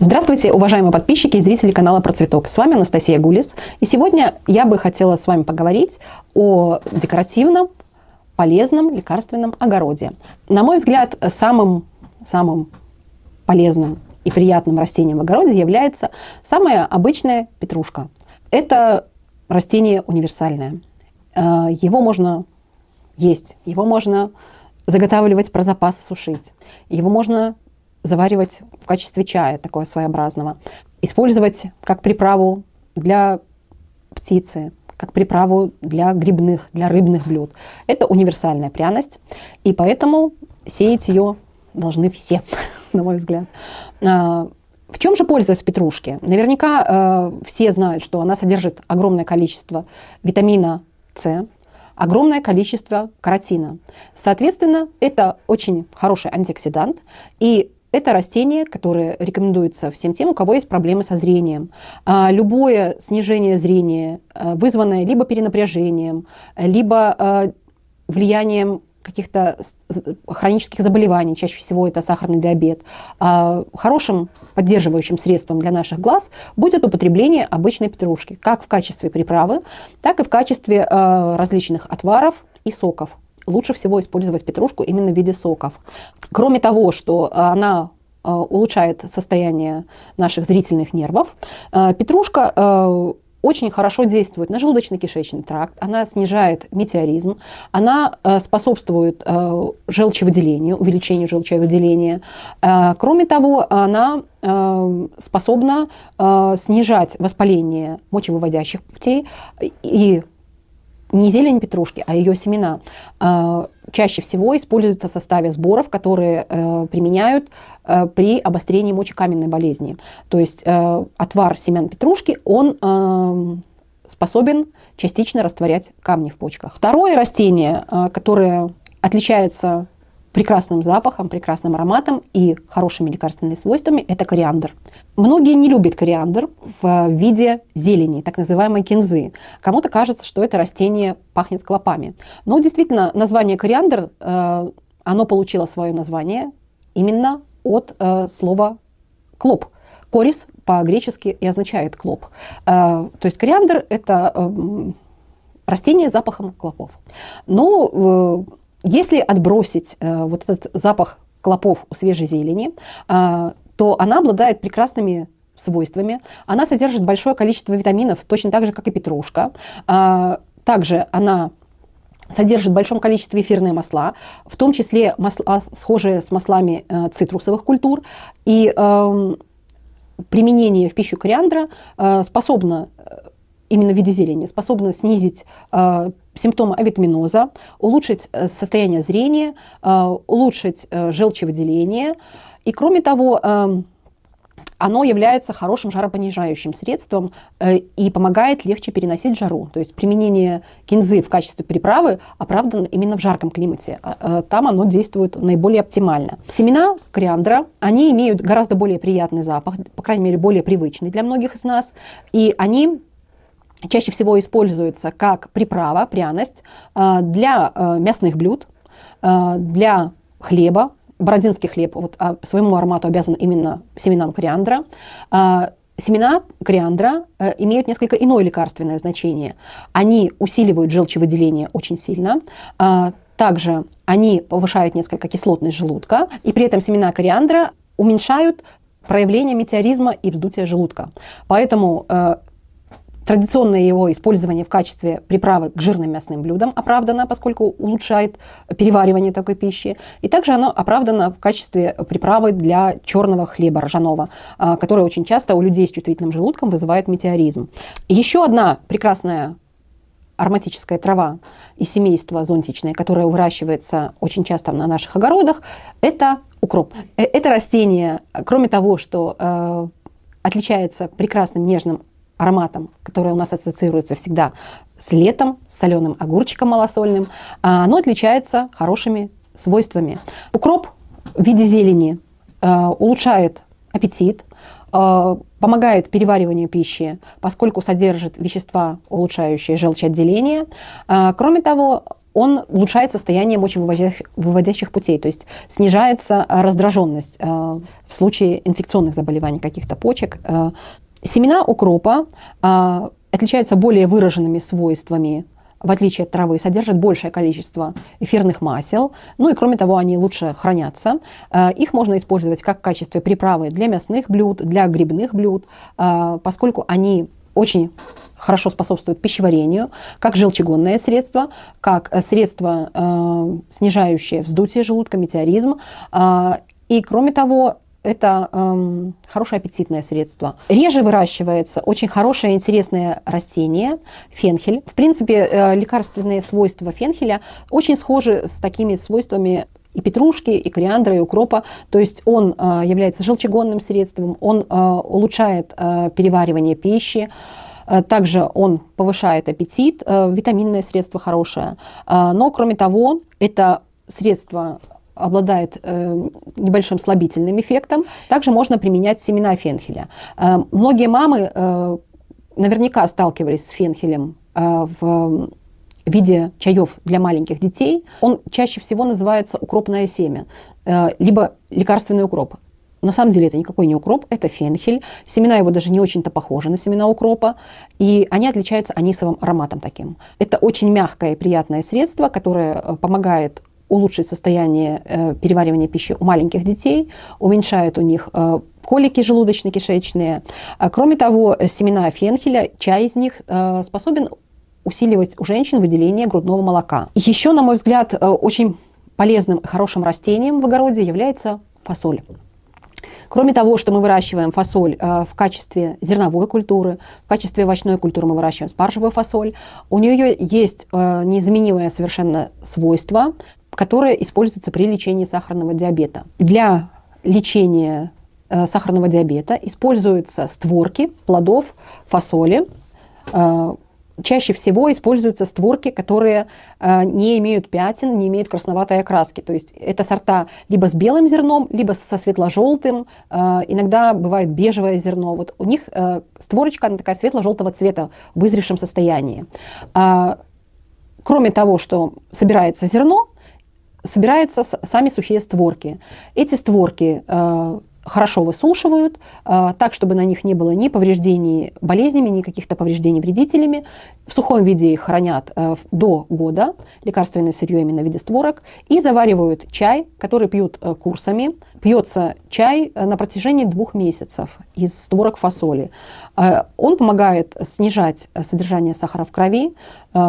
Здравствуйте, уважаемые подписчики и зрители канала Про Цветок. С вами Анастасия Гулис. И сегодня я бы хотела с вами поговорить о декоративном, полезном лекарственном огороде. На мой взгляд, самым, самым полезным и приятным растением в огороде является самая обычная петрушка. Это растение универсальное. Э, его можно есть, его можно заготавливать про запас, сушить. Его можно заваривать в качестве чая такого своеобразного, использовать как приправу для птицы, как приправу для грибных, для рыбных блюд. Это универсальная пряность, и поэтому сеять ее должны все, на мой взгляд. А, в чем же польза с петрушки? Наверняка э, все знают, что она содержит огромное количество витамина С, огромное количество каротина. Соответственно, это очень хороший антиоксидант, и это растение, которое рекомендуется всем тем, у кого есть проблемы со зрением. А, любое снижение зрения, а, вызванное либо перенапряжением, либо а, влиянием каких-то хронических заболеваний, чаще всего это сахарный диабет, хорошим поддерживающим средством для наших глаз будет употребление обычной петрушки, как в качестве приправы, так и в качестве различных отваров и соков лучше всего использовать петрушку именно в виде соков. Кроме того, что э, она э, улучшает состояние наших зрительных нервов, э, петрушка очень хорошо действует на желудочно-кишечный тракт, она снижает метеоризм, она способствует желчевыделению, увеличению желчевыделения. Кроме того, она способна снижать воспаление мочевыводящих путей и не зелень петрушки, а ее семена а, чаще всего используются в составе сборов, которые э, применяют э, при обострении мочекаменной болезни. То есть э, отвар семян петрушки, он эм, способен частично растворять камни в почках. Второе растение, которое отличается прекрасным запахом, прекрасным ароматом и хорошими лекарственными свойствами – это кориандр. Многие не любят кориандр в виде зелени, так называемой кинзы. Кому-то кажется, что это растение пахнет клопами. Но действительно, название кориандр, э, оно получило свое название именно от э, слова «клоп». Корис по-гречески и означает «клоп». Э, то есть кориандр – это эм, растение с запахом клопов. Но если отбросить э, вот этот запах клопов у свежей зелени, э, то она обладает прекрасными свойствами. Она содержит большое количество витаминов, точно так же, как и петрушка. Э, также она содержит в большом количестве эфирные масла, в том числе масла, схожие с маслами цитрусовых культур. И э, применение в пищу кориандра э, способно именно в виде зелени, способно снизить э, симптомы авитаминоза, улучшить э, состояние зрения, э, улучшить э, желчевыделение. И кроме того, эм, оно является хорошим жаропонижающим средством и помогает легче переносить жару. То есть применение кинзы в качестве приправы оправдано именно в жарком климате. А, там оно действует наиболее оптимально. Семена кориандра, они имеют гораздо более приятный запах, по крайней мере, более привычный для многих из нас. И они чаще всего используется как приправа, пряность э, для э, мясных блюд, э, для хлеба. Бородинский хлеб вот, а, своему аромату обязан именно семенам кориандра. Семена кориандра имеют несколько иное лекарственное значение. Они усиливают желчевыделение очень сильно. Также они повышают несколько кислотность желудка, и при этом семена кориандра уменьшают проявление метеоризма и вздутия желудка. Поэтому Традиционное его использование в качестве приправы к жирным мясным блюдам оправдано, поскольку улучшает переваривание такой пищи. И также оно оправдано в качестве приправы для черного хлеба ржаного, а, который очень часто у людей с чувствительным желудком вызывает метеоризм. Еще одна прекрасная ароматическая трава из семейства зонтичное, которая выращивается очень часто на наших огородах, это укроп. Э, это растение, кроме того, что э, отличается прекрасным нежным ароматом, который у нас ассоциируется всегда с летом, с соленым огурчиком малосольным, а, оно отличается хорошими свойствами. Укроп в виде зелени э, улучшает аппетит, э, помогает перевариванию пищи, поскольку содержит вещества, улучшающие желчеотделение. А, кроме того, он улучшает состояние мочевыводящих путей, то есть снижается раздраженность э, в случае инфекционных заболеваний каких-то почек, Семена укропа а, отличаются более выраженными свойствами, в отличие от травы, содержат большее количество эфирных масел. Ну и кроме того, они лучше хранятся. А, их можно использовать как в качестве приправы для мясных блюд, для грибных блюд, а, поскольку они очень хорошо способствуют пищеварению, как желчегонное средство, как средство, э, снижающее вздутие желудка, метеоризм. Э, и кроме того, это эм, хорошее аппетитное средство. Реже выращивается очень хорошее интересное растение, фенхель. В принципе, э, лекарственные свойства фенхеля очень схожи с такими свойствами и петрушки, и кориандра, и укропа. То есть он э, является желчегонным средством, он э, улучшает э, переваривание пищи, э, также он повышает аппетит, э, витаминное средство хорошее. Э, но, кроме того, это средство обладает э, небольшим слабительным эффектом. Также можно применять семена фенхеля. Э, многие мамы э, наверняка сталкивались с фенхелем в виде чаев для маленьких детей. Он чаще всего называется укропное семя, либо лекарственный укроп. На самом деле это никакой не укроп, это фенхель. Семена его даже не очень-то похожи на семена укропа. И они отличаются анисовым ароматом таким. Это очень мягкое и приятное средство, которое помогает улучшить состояние э, переваривания пищи у маленьких детей, уменьшает у них э, колики желудочно-кишечные. А, кроме того, семена фенхеля, чай из них э, способен усиливать у женщин выделение грудного молока. Еще, на мой взгляд, очень полезным и хорошим растением в огороде является фасоль. Кроме того, что мы выращиваем фасоль в качестве зерновой культуры, в качестве овощной культуры мы выращиваем спаржевую фасоль, у нее есть неизменимое совершенно свойство которая используется при лечении сахарного диабета. Для лечения э, сахарного диабета используются створки плодов фасоли. Э, чаще всего используются створки, которые э, не имеют пятен, не имеют красноватой окраски. То есть это сорта либо с белым зерном, либо со светло-желтым. Иногда бывает бежевое зерно. Вот у них створочка она такая светло-желтого цвета в вызревшем состоянии. А, кроме того, что собирается зерно, собираются сами сухие створки. Эти створки э, хорошо высушивают, э, так, чтобы на них не было ни повреждений болезнями, ни каких-то повреждений вредителями. В сухом виде их хранят э, до года, лекарственное сырье именно в виде створок, и заваривают чай, который пьют курсами. Пьется чай на протяжении двух месяцев из створок фасоли. Он помогает снижать содержание сахара в крови,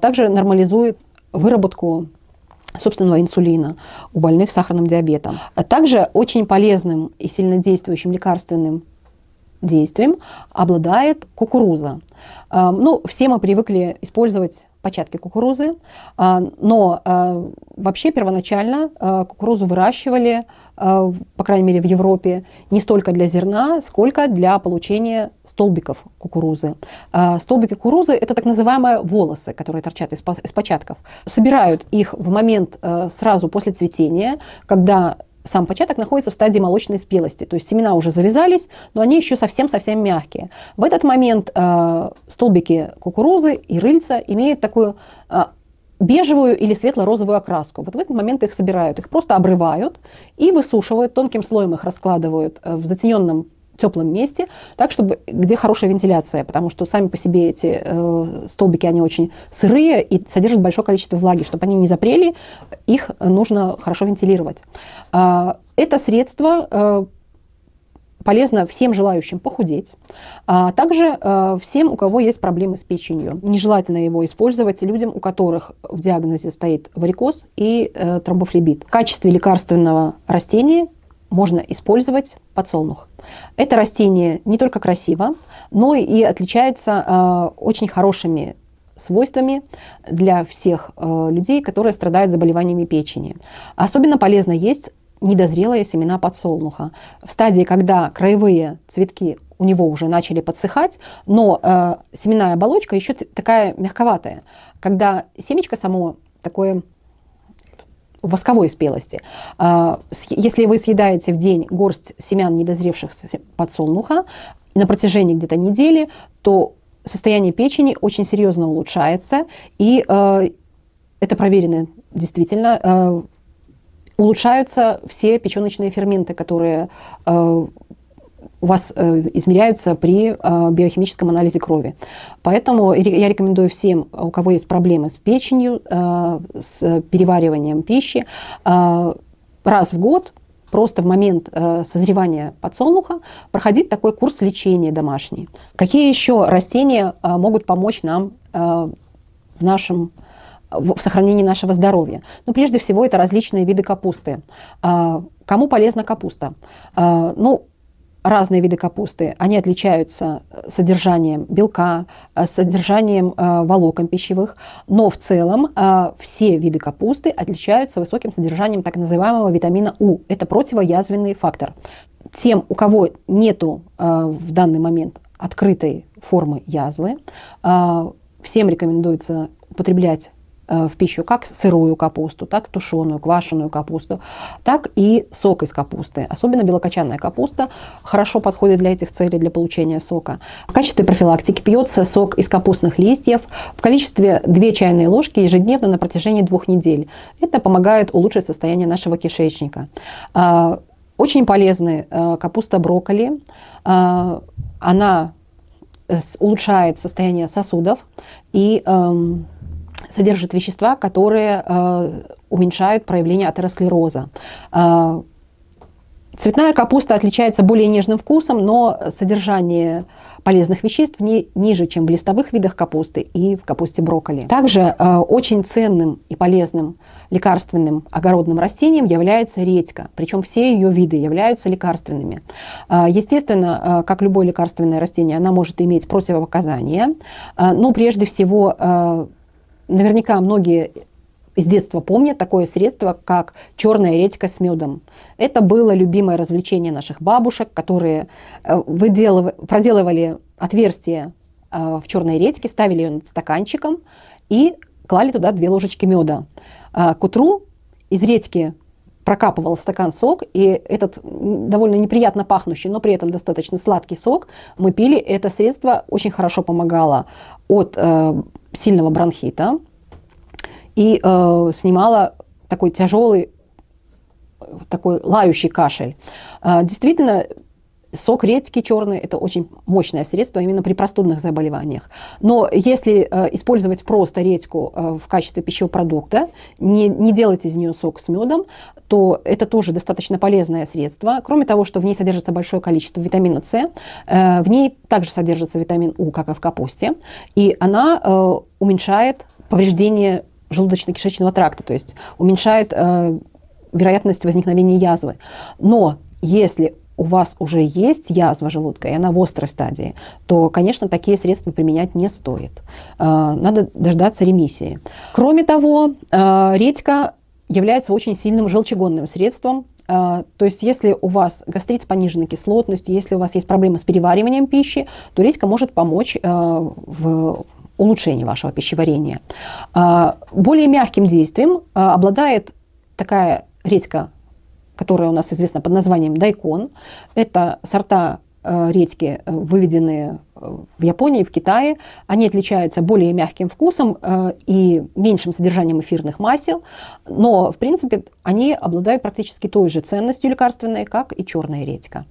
также нормализует выработку собственного инсулина у больных с сахарным диабетом. А также очень полезным и сильнодействующим лекарственным действием обладает кукуруза. Эм, ну, все мы привыкли использовать початки кукурузы, а, но а, вообще первоначально а, кукурузу выращивали, по крайней мере в Европе, не столько для зерна, сколько для получения столбиков кукурузы. Столбики кукурузы – это так называемые волосы, которые торчат из початков. Собирают их в момент сразу после цветения, когда сам початок находится в стадии молочной спелости, то есть семена уже завязались, но они еще совсем-совсем мягкие. В этот момент э, столбики кукурузы и рыльца имеют такую э, бежевую или светло-розовую окраску. Вот в этот момент их собирают, их просто обрывают и высушивают, тонким слоем их раскладывают э, в затененном теплом месте, так, чтобы, где хорошая вентиляция, потому что сами по себе эти э, столбики, они очень сырые и содержат большое количество влаги. Чтобы они не запрели, их нужно хорошо вентилировать. А, это средство э, полезно всем желающим похудеть, а также э, всем, у кого есть проблемы с печенью. Нежелательно его использовать людям, у которых в диагнозе стоит варикоз и э, тромбофлебит. В качестве лекарственного растения можно использовать подсолнух. Это растение не только красиво, но и отличается э, очень хорошими свойствами для всех э, людей, которые страдают заболеваниями печени. Особенно полезно есть недозрелые семена подсолнуха. В стадии, когда краевые цветки у него уже начали подсыхать, но э, семенная оболочка еще такая мягковатая, когда семечко само такое восковой спелости. А, если вы съедаете в день горсть семян недозревших подсолнуха на протяжении где-то недели, то состояние печени очень серьезно улучшается, и э, это проверено действительно э, улучшаются все печеночные ферменты, которые э, у вас э, измеряются при э, биохимическом анализе крови. Поэтому я рекомендую всем, у кого есть проблемы с печенью, э, с перевариванием пищи, раз в год просто в момент созревания подсолнуха проходить такой курс лечения домашний. Какие еще растения могут помочь нам в нашем в сохранении нашего здоровья. Но ну, прежде всего это различные виды капусты. Кому полезна капуста? Ну, разные виды капусты, они отличаются э, содержанием белка, э, содержанием э, волокон пищевых, но в целом все виды капусты отличаются высоким содержанием так называемого витамина У. Это противоязвенный фактор. Тем, у кого нету в данный момент открытой формы язвы, всем рекомендуется употреблять Э, в пищу как сырую капусту, так тушеную, квашеную капусту, так и сок из капусты. Особенно белокочанная капуста хорошо подходит для этих целей, для получения сока. В качестве профилактики пьется сок из капустных листьев в количестве 2 чайные ложки ежедневно на протяжении двух недель. Это помогает улучшить состояние нашего кишечника. А, очень полезны э, капуста брокколи. А, она улучшает состояние сосудов и эм, содержит вещества, которые э, уменьшают проявление атеросклероза. Э, цветная капуста отличается более нежным вкусом, но содержание полезных веществ не, ниже, чем в листовых видах капусты и в капусте брокколи. Также э, очень ценным и полезным лекарственным огородным растением является редька, причем все ее виды являются лекарственными. Э, естественно, э, как любое лекарственное растение, она может иметь противопоказания, э, но прежде всего э, Наверняка многие с детства помнят такое средство, как черная редька с медом. Это было любимое развлечение наших бабушек, которые э, выделыв... проделывали отверстие э, в черной редьке, ставили ее над стаканчиком и клали туда две ложечки меда. Э, к утру из редьки прокапывал в стакан сок, и этот довольно неприятно пахнущий, но при этом достаточно сладкий сок мы пили. Это средство очень хорошо помогало от э, сильного бронхита и э, снимало такой тяжелый, такой лающий кашель. Э, действительно, Сок редьки черный – это очень мощное средство именно при простудных заболеваниях. Но если э, использовать просто редьку э, в качестве пищевого продукта, не, не делать из нее сок с медом, то это тоже достаточно полезное средство. Кроме того, что в ней содержится большое количество витамина С, э, в ней также содержится витамин У, как и в капусте, и она э, уменьшает повреждение желудочно-кишечного тракта, то есть уменьшает э, вероятность возникновения язвы. Но если у вас уже есть язва желудка, и она в острой стадии, то, конечно, такие средства применять не стоит. Э, надо дождаться ремиссии. Кроме того, э, редька является очень сильным желчегонным средством, э, то есть если у вас гастрит с пониженной кислотностью, если у вас есть проблемы с перевариванием пищи, то редька может помочь в улучшении вашего пищеварения. Более мягким действием обладает такая редька которая у нас известна под названием дайкон. Это сорта э, редьки, э, выведенные э, в Японии, в Китае. Они отличаются более мягким вкусом и меньшим содержанием эфирных масел, но, в принципе, они обладают практически той же ценностью лекарственной, как и черная редька.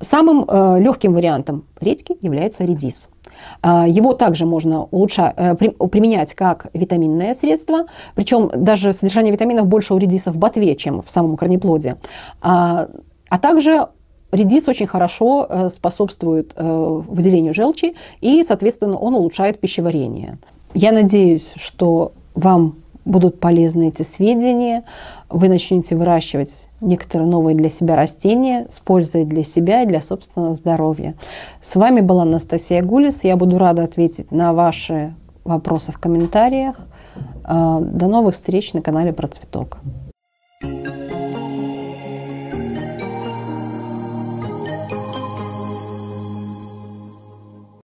Самым легким вариантом редьки является редис – а, его также можно улучша, э, применять как витаминное средство, причем даже содержание витаминов больше у редиса в ботве, чем в самом корнеплоде. А, а также Редис очень хорошо э, способствует э, выделению желчи, и, соответственно, он улучшает пищеварение. Я надеюсь, что вам будут полезны эти сведения, вы начнете выращивать некоторые новые для себя растения с пользой для себя и для собственного здоровья. С вами была Анастасия Гулис. Я буду рада ответить на ваши вопросы в комментариях. Э, до новых встреч на канале Про цветок.